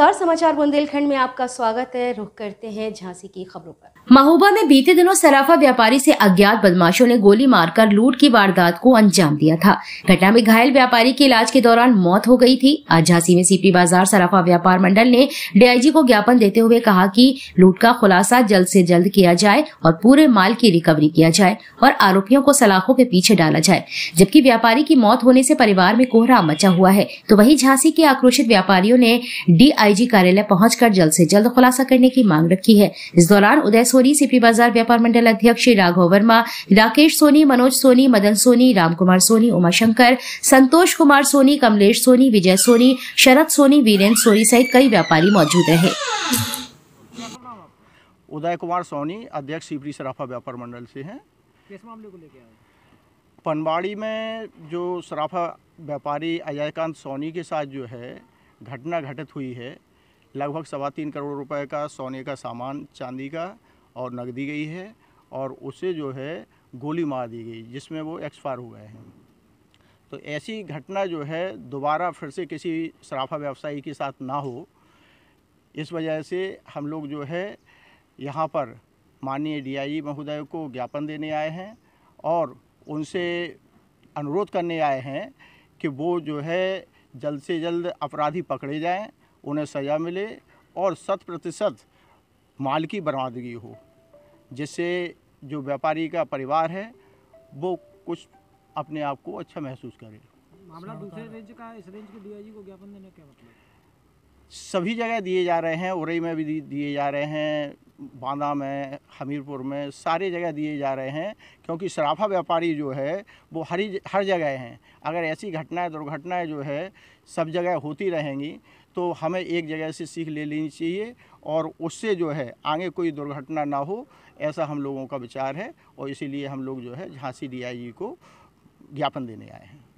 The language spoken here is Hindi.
नमस्कार समाचार बुंदेलखंड में आपका स्वागत है रुख करते हैं झांसी की खबरों पर महोबा में बीते दिनों सराफा व्यापारी से अज्ञात बदमाशों ने गोली मारकर लूट की वारदात को अंजाम दिया था घटना में घायल व्यापारी की इलाज के दौरान मौत हो गई थी आज झांसी में सीपी बाजार सराफा व्यापार मंडल ने डीआईजी को ज्ञापन देते हुए कहा कि लूट का खुलासा जल्द से जल्द किया जाए और पूरे माल की रिकवरी किया जाए और आरोपियों को सलाखों के पीछे डाला जाए जबकि व्यापारी की मौत होने से परिवार में कोहरा मचा हुआ है तो वही झांसी के आक्रोशित व्यापारियों ने डीआईजी कार्यालय पहुंचकर जल्द से जल्द खुलासा करने की मांग रखी है इस दौरान उदय सोनी सीपी बाजार व्यापार मंडल अध्यक्ष राघव वर्मा राकेश सोनी मनोज सोनी मदन सोनी रामकुमार सोनी उमाशंकर संतोष कुमार सोनी कमलेश सोनी विजय सोनी शरद सोनी वीरेंद्र सोनी सहित कई व्यापारी मौजूद रहे उदय कुमार सोनी अध्यक्ष सीपी सराफा व्यापार मंडल से हैं किस मामले को लेकर आए पनवाड़ी में जो सराफा व्यापारी अजयकांत सोनी के साथ जो है घटना घटित हुई है लगभग सवा तीन करोड़ रुपए का सोने का सामान चांदी का और नग दी गई है और उसे जो है गोली मार दी गई जिसमें वो एक्सपायर हो गए हैं तो ऐसी घटना जो है दोबारा फिर से किसी सराफा व्यवसायी के साथ ना हो इस वजह से हम लोग जो है यहाँ पर माननीय डीआईजी महोदय को ज्ञापन देने आए हैं और उनसे अनुरोध करने आए हैं कि वो जो है जल्द से जल्द अपराधी पकड़े जाएं, उन्हें सज़ा मिले और शत प्रतिशत माल की बर्बादगी हो जिससे जो व्यापारी का परिवार है वो कुछ अपने आप को अच्छा महसूस करे मामला दूसरे रेंज का इस रेंज के डीआईजी को ज्ञापन देने क्या मतलब सभी जगह दिए जा रहे हैं उरई में भी दिए जा रहे हैं बांदा में हमीरपुर में सारे जगह दिए जा रहे हैं क्योंकि सराफा व्यापारी जो है वो हर हर जगह हैं अगर ऐसी घटनाएं दुर्घटनाएं जो है सब जगह होती रहेंगी तो हमें एक जगह से सीख ले लेनी चाहिए और उससे जो है आगे कोई दुर्घटना ना हो ऐसा हम लोगों का विचार है और इसीलिए हम लोग जो है झांसी डीआईजी e को ज्ञापन देने आए हैं